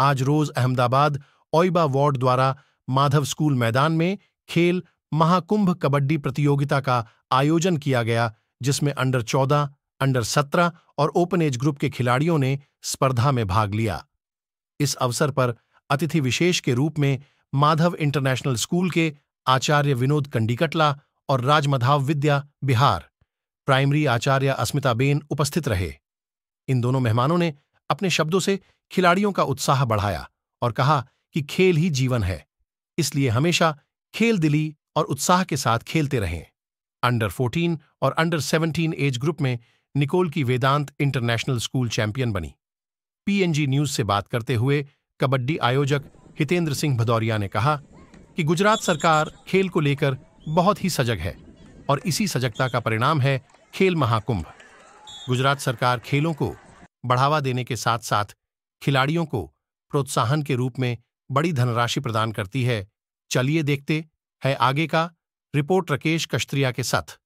आज रोज अहमदाबाद ओइबा वार्ड द्वारा माधव स्कूल मैदान में खेल महाकुंभ कबड्डी प्रतियोगिता का आयोजन किया गया जिसमें अंडर चौदह अंडर सत्रह और ओपन एज ग्रुप के खिलाड़ियों ने स्पर्धा में भाग लिया इस अवसर पर अतिथि विशेष के रूप में माधव इंटरनेशनल स्कूल के आचार्य विनोद कंडीकटला और राजमधाव विद्या बिहार प्राइमरी आचार्य अस्मिताबेन उपस्थित रहे इन दोनों मेहमानों ने अपने शब्दों से खिलाड़ियों का उत्साह बढ़ाया और कहा कि खेल ही जीवन है इसलिए हमेशा खेल दिली और उत्साह के साथ खेलते रहें अंडर 14 और अंडर 17 एज ग्रुप में निकोल की वेदांत इंटरनेशनल स्कूल चैंपियन बनी पीएनजी न्यूज से बात करते हुए कबड्डी आयोजक हितेंद्र सिंह भदौरिया ने कहा कि गुजरात सरकार खेल को लेकर बहुत ही सजग है और इसी सजगता का परिणाम है खेल महाकुंभ गुजरात सरकार खेलों को बढ़ावा देने के साथ साथ खिलाड़ियों को प्रोत्साहन के रूप में बड़ी धनराशि प्रदान करती है चलिए देखते हैं आगे का रिपोर्ट राकेश कश्त्रिया के साथ